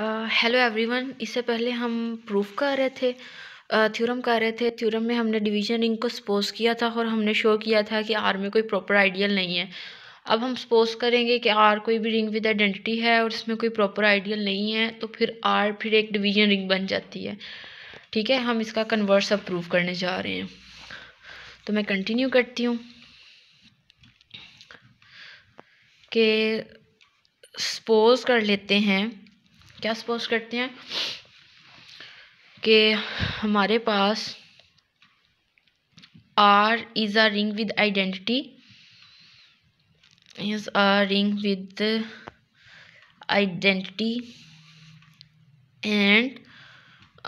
hello everyone इससे पहले हम प्रूफ कर रहे थे थ्योरम कर रहे थे थ्योरम में हमने डिवीजन रिंग को सपोज किया था और हमने शो किया था कि आर में कोई प्रॉपर आइडियल नहीं है अब हम सपोज करेंगे कि आर कोई भी रिंग विद आइडेंटिटी है और इसमें कोई प्रॉपर आइडियल नहीं है तो फिर आर फिर एक डिवीजन रिंग बन जाती है ठीक है हम इसका कन्वर्स अब प्रूफ करने जा रहे हैं तो मैं कंटिन्यू करती हूँ कि सपोज कर लेते हैं क्या सपोज करते हैं कि हमारे पास R is a ring with identity is a ring with identity and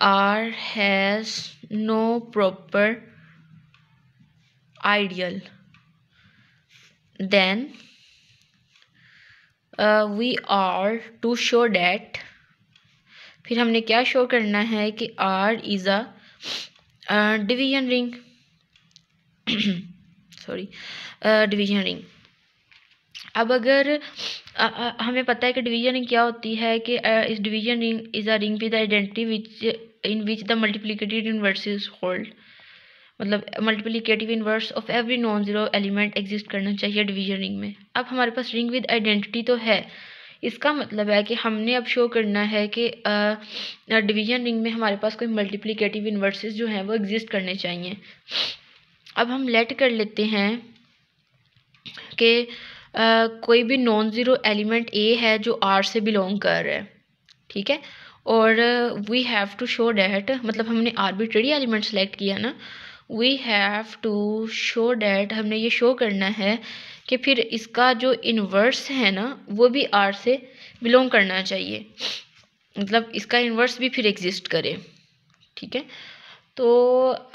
R has no proper ideal then we are to show that फिर हमने क्या शो करना है कि R is a division ring sorry division ring अब अगर आ, uh, आ, uh, हमें पता है कि डिवीजन रिंग क्या होती है कि uh, इस division ring is a ring with identity which in which the multiplicative inverse is hold मतलब multiplicative inverse of every non zero element exist करना चाहिए डिवीजन रिंग में अब हमारे पास रिंग विद आइडेंटिटी तो है इसका मतलब है कि हमने अब शो करना है कि डिवीजन रिंग में हमारे पास कोई मल्टीप्लिकेटिव इन्वर्सेस जो हैं वो एग्जिस्ट करने चाहिए अब हम लेट कर लेते हैं कि कोई भी नॉन ज़ीरो एलिमेंट ए है जो आर से बिलोंग कर रहा है ठीक है और we have to show that मतलब हमने आर्बिट्रेरी एलिमेंट सेलेक्ट किया ना we have to show that हमने ये शो करना है कि फिर इसका जो इन्वर्स है ना वो भी आर से बिलोंग करना चाहिए मतलब इसका इन्वर्स भी फिर एग्जिस्ट करे ठीक है तो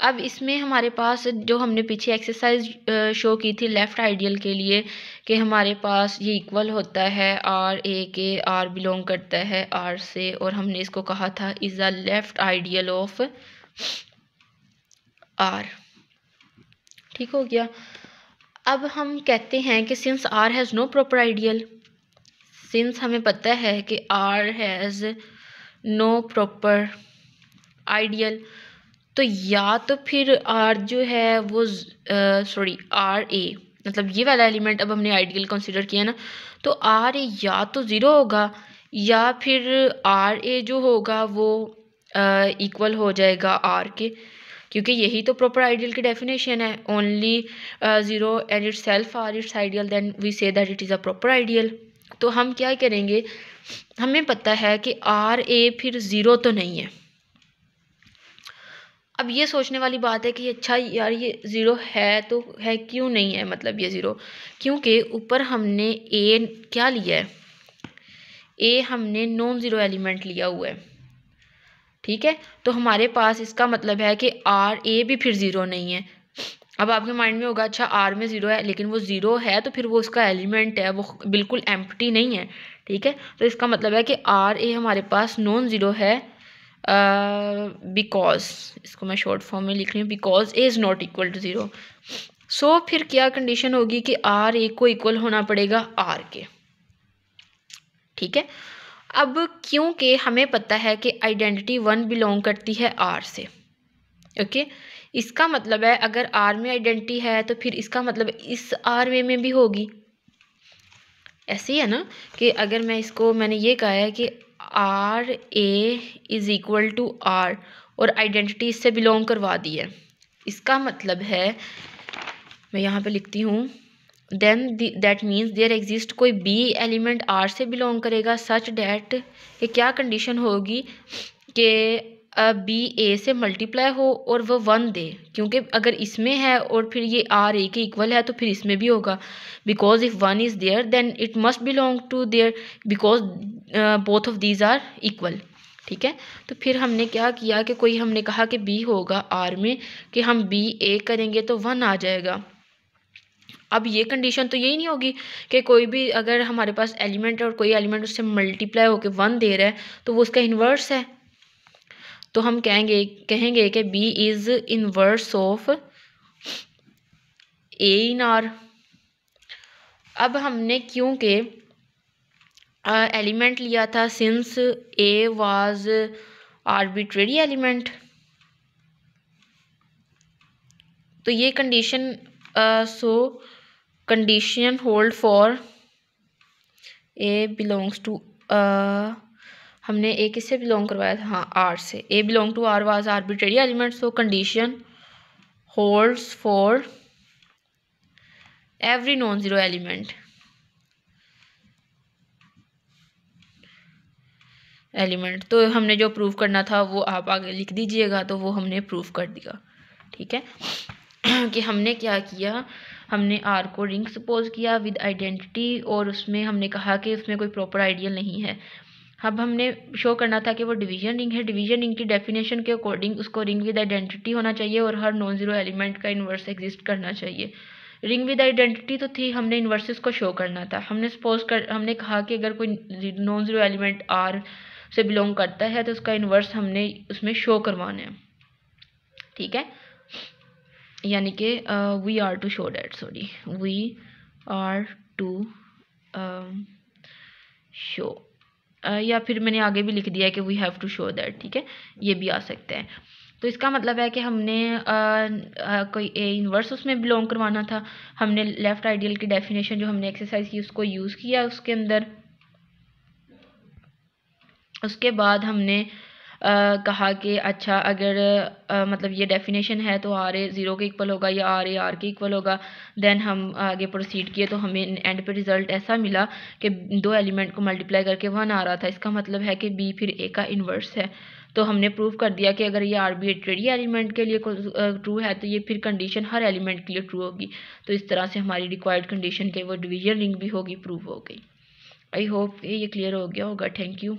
अब इसमें हमारे पास जो हमने पीछे एक्सरसाइज शो की थी लेफ़्ट आइडियल के लिए कि हमारे पास ये इक्वल होता है आर ए के आर बिलोंग करता है आर से और हमने इसको कहा था is the left ideal of R ठीक हो गया अब हम कहते हैं कि since R has no proper ideal since हमें पता है कि R has no proper ideal तो या तो फिर आर जो है वो सॉरी आर ए मतलब ये वाला एलिमेंट अब हमने आइडियल कंसिडर किया ना तो आर ए या तो ज़ीरो होगा या फिर आर ए जो होगा वो इक्वल हो जाएगा आर के क्योंकि यही तो प्रॉपर आइडियल की डेफिनेशन है only zero and itself R its ideal then we say that it is a proper ideal तो हम क्या करेंगे हमें पता है कि आर ए फिर ज़ीरो तो नहीं है अब ये सोचने वाली बात है कि अच्छा यार ये ज़ीरो है तो है क्यों नहीं है मतलब ये ज़ीरो क्योंकि ऊपर हमने ए क्या लिया है ए हमने नॉन ज़ीरो एलिमेंट लिया हुआ है ठीक है तो हमारे पास इसका मतलब है कि आर ए भी फिर ज़ीरो नहीं है अब आपके माइंड में होगा अच्छा आर में ज़ीरो है लेकिन वो ज़ीरो है तो फिर वो उसका एलिमेंट है वो बिल्कुल एम्प्टी नहीं है ठीक है तो इसका मतलब है कि आर ए हमारे पास नॉन ज़ीरो है बिकॉज uh, इसको मैं शॉर्ट फॉर्म में लिख रही हूँ because A is not equal to zero so फिर क्या कंडीशन होगी कि आर ए को इक्वल होना पड़ेगा आर के ठीक है अब क्योंकि हमें पता है कि आइडेंटिटी वन बिलोंग करती है आर से ओके इसका मतलब है अगर आर में आइडेंटिटी है तो फिर इसका मतलब इस आर वे में भी होगी ऐसे ही है ना कि अगर मैं इसको मैंने ये कहा है कि R A is equal to R और आइडेंटिटी इससे बिलोंग करवा दी है इसका मतलब है मैं यहाँ पे लिखती हूँ then that means there exist कोई बी एलिमेंट आर से बिलोंग करेगा सच डैट ये क्या कंडीशन होगी कि बी ए से मल्टीप्लाई हो और वह वन दे क्योंकि अगर इसमें है और फिर ये आर ए के इक्वल है तो फिर इसमें भी होगा because if one is there then it must belong to there because both of these are equal ठीक है तो फिर हमने क्या किया कि कोई हमने कहा कि बी होगा आर में कि हम बी ए करेंगे तो वन आ जाएगा अब ये कंडीशन तो यही नहीं होगी कि कोई भी अगर हमारे पास एलिमेंट है और कोई एलिमेंट उससे मल्टीप्लाई होकर वन दे रहा है तो वो उसका इन्वर्स है तो हम कहेंगे कहेंगे कि B is inverse of A in R अब हमने क्योंकि एलिमेंट लिया था since A was arbitrary element तो ये condition so uh, so, condition hold for A belongs to हमने ए किससे बिलोंग करवाया था हाँ आर से A belong to R was arbitrary element so condition holds for every non zero element element तो हमने जो प्रूव करना था वो आप आगे लिख दीजिएगा तो वो हमने प्रूव कर दिया ठीक है कि हमने क्या किया हमने आर को रिंग सपोज किया विद आइडेंटिटी और उसमें हमने कहा कि उसमें कोई प्रॉपर आइडियल नहीं है अब हमने शो करना था कि वो डिवीजन रिंग है डिवीजन रिंग की डेफिनेशन के अकॉर्डिंग उसको रिंग विद आइडेंटिटी होना चाहिए और हर नॉन ज़ीरो एलिमेंट का इन्वर्स एग्जिस्ट करना चाहिए रिंग विद आइडेंटिटी तो थी हमने इन्वर्सेस को शो करना था हमने सपोज कर हमने कहा कि अगर कोई नॉन ज़ीरो एलिमेंट आर से बिलोंग करता है तो उसका इन्वर्स हमने उसमें शो करवाना है ठीक है यानी कि we are to show that sorry we are to show या फिर मैंने आगे भी लिख दिया है कि we have to show that ठीक है ये भी आ सकते हैं तो इसका मतलब है कि हमने आ, आ, कोई ए इनवर्स उसमें बिलोंग करवाना था हमने लेफ़्ट आइडियल की डेफिनेशन जो हमने एक्सरसाइज की उसको यूज़ किया उसके अंदर उसके बाद हमने आ, कहा कि अच्छा अगर आ, मतलब ये डेफिनेशन है तो आर ए ज़ीरो के इक्वल होगा या आर ए आर के इक्वल होगा दैन हम आगे प्रोसीड किए तो हमें एंड पे रिज़ल्ट ऐसा मिला कि दो एलिमेंट को मल्टीप्लाई करके वन आ रहा था इसका मतलब है कि बी फिर ए का इन्वर्स है तो हमने प्रूव कर दिया कि अगर ये आर्बिट्रेरी एलिमेंट के लिए ट्रू है तो ये फिर कंडीशन हर एलिमेंट के लिए ट्रू होगी तो इस तरह से हमारी रिक्वायर्ड कंडीशन के वो डिवीजन रिंग भी होगी प्रूव हो गई आई होप ये क्लियर हो गया होगा थैंक यू